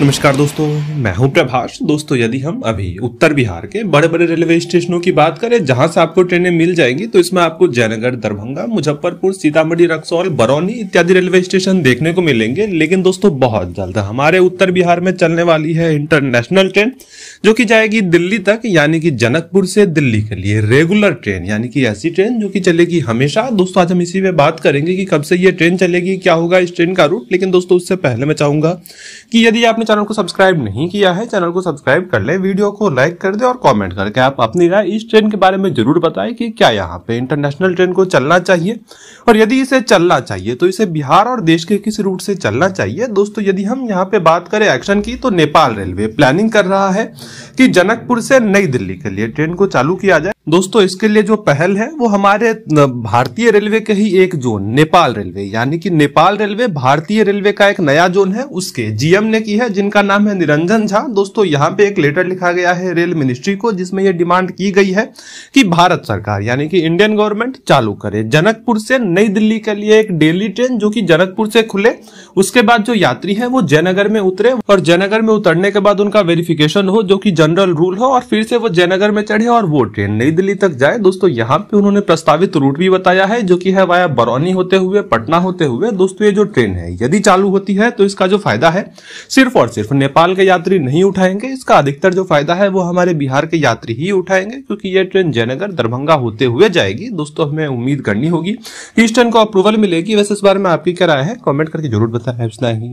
नमस्कार दोस्तों मैं हूं प्रभाष दोस्तों यदि हम अभी उत्तर बिहार के बड़े बड़े रेलवे स्टेशनों की बात करें जहां से आपको ट्रेनें मिल जाएंगी तो इसमें आपको जयनगर दरभंगा मुजफ्फरपुर सीतामढ़ी रक्सौल बरौनी इत्यादि रेलवे स्टेशन देखने को मिलेंगे लेकिन दोस्तों बहुत जल्द हमारे उत्तर बिहार में चलने वाली है इंटरनेशनल ट्रेन जो की जाएगी दिल्ली तक यानी कि जनकपुर से दिल्ली के लिए रेगुलर ट्रेन यानी कि ऐसी ट्रेन जो की चलेगी हमेशा दोस्तों आज हम इसी में बात करेंगे कि कब से ये ट्रेन चलेगी क्या होगा इस ट्रेन का रूट लेकिन दोस्तों उससे पहले मैं चाहूंगा कि यदि आपने चैनल को सब्सक्राइब नहीं किया है चैनल को सब्सक्राइब कर ले वीडियो को लाइक कर दे और कॉमेंट करके आप अपनी राय इस ट्रेन के बारे में जरूर बताए कि क्या यहाँ पे इंटरनेशनल ट्रेन को चलना चाहिए और यदि इसे चलना चाहिए तो इसे बिहार और देश के किस रूट से चलना चाहिए दोस्तों यदि हम यहाँ पे बात करें एक्शन की तो नेपाल रेलवे प्लानिंग कर रहा है कि जनकपुर से नई दिल्ली के लिए ट्रेन को चालू किया जाए दोस्तों इसके लिए जो पहल है वो हमारे भारतीय रेलवे के ही एक जोन नेपाल रेलवे यानी कि नेपाल रेलवे भारतीय रेलवे का एक नया जोन है उसके जीएम ने की है जिनका नाम है निरंजन झा दोस्तों यहाँ पे एक लेटर लिखा गया है रेल मिनिस्ट्री को जिसमें यह डिमांड की गई है कि भारत सरकार यानी कि इंडियन गवर्नमेंट चालू करे जनकपुर से नई दिल्ली के लिए एक डेली ट्रेन जो की जनकपुर से खुले उसके बाद जो यात्री है वो जयनगर में उतरे और जयनगर में उतरने के बाद उनका वेरिफिकेशन हो जो की जनरल रूल हो और फिर से वो जयनगर में चढ़े और वो ट्रेन नई दिल्ली तक जाए दोस्तों यहाँ पे उन्होंने प्रस्तावित रूट भी बताया है जो कि है वाया बरौनी होते हुए पटना होते हुए दोस्तों ये जो ट्रेन है यदि चालू होती है तो इसका जो फायदा है सिर्फ और सिर्फ नेपाल के यात्री नहीं उठाएंगे इसका अधिकतर जो फायदा है वो हमारे बिहार के यात्री ही उठाएंगे क्योंकि ये ट्रेन जयनगर दरभंगा होते हुए जाएगी दोस्तों हमें उम्मीद करनी होगी कि इस ट्रेन को अप्रूवल मिलेगी वैसे इस बारे में आपकी क्या राय है कॉमेंट करके जरूर बताया